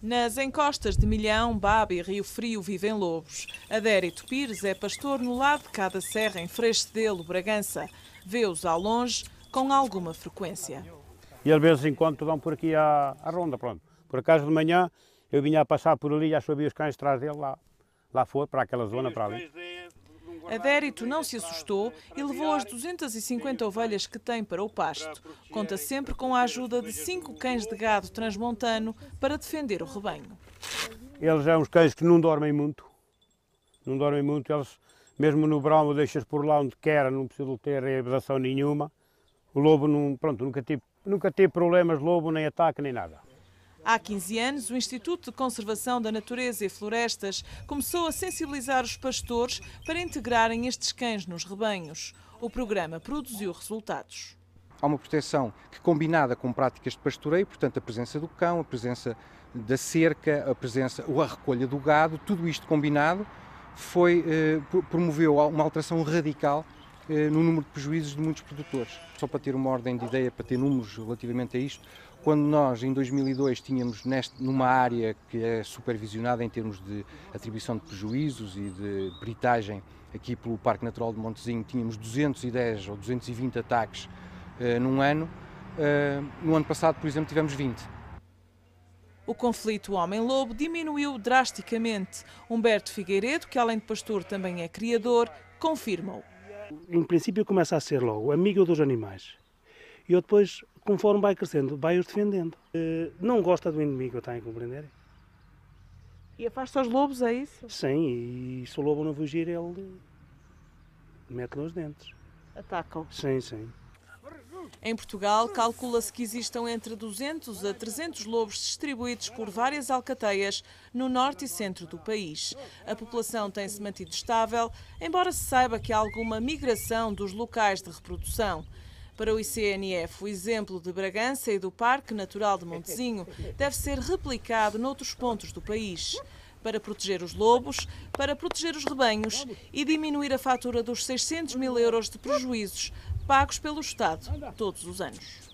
Nas encostas de Milhão, Babi e Rio Frio vivem lobos. Adérito Pires é pastor no lado de cada serra, em Freixedelo, Bragança. Vê-os ao longe com alguma frequência. E às vezes enquanto vão por aqui à, à ronda. Pronto. Por acaso, de manhã, eu vinha a passar por ali e já sabia os cães atrás dele, lá, lá fora para aquela zona, para ali. Adérito não se assustou e levou as 250 ovelhas que tem para o pasto. Conta sempre com a ajuda de cinco cães de gado transmontano para defender o rebanho. Eles são uns cães que não dormem muito. Não dormem muito. Eles, mesmo no brão, deixas por lá onde quer, não precisam ter reabilitação nenhuma. O lobo, não, pronto, nunca tive, nunca tive problemas de lobo, nem ataque, nem nada. Há 15 anos, o Instituto de Conservação da Natureza e Florestas começou a sensibilizar os pastores para integrarem estes cães nos rebanhos. O programa produziu resultados. Há uma proteção que, é combinada com práticas de pastoreio, portanto, a presença do cão, a presença da cerca, a presença ou a recolha do gado, tudo isto combinado, foi, eh, promoveu uma alteração radical eh, no número de prejuízos de muitos produtores. Só para ter uma ordem de ideia, para ter números relativamente a isto, quando nós em 2002 tínhamos neste, numa área que é supervisionada em termos de atribuição de prejuízos e de britagem aqui pelo Parque Natural de Montezinho, tínhamos 210 ou 220 ataques eh, num ano. Eh, no ano passado, por exemplo, tivemos 20. O conflito homem-lobo diminuiu drasticamente. Humberto Figueiredo, que além de pastor também é criador, confirma-o em princípio, começa a ser logo amigo dos animais. E eu depois, conforme vai crescendo, vai-os defendendo. Eh, não gosta do inimigo, está a compreender? E afasta os lobos, é isso? Sim, e se o lobo não fugir, ele mete-lhe os dentes. Atacam? Sim, sim. Em Portugal, calcula-se que existam entre 200 a 300 lobos distribuídos por várias alcateias no norte e centro do país. A população tem-se mantido estável, embora se saiba que há alguma migração dos locais de reprodução. Para o ICNF, o exemplo de Bragança e do Parque Natural de Montezinho deve ser replicado noutros pontos do país para proteger os lobos, para proteger os rebanhos e diminuir a fatura dos 600 mil euros de prejuízos pagos pelo Estado todos os anos.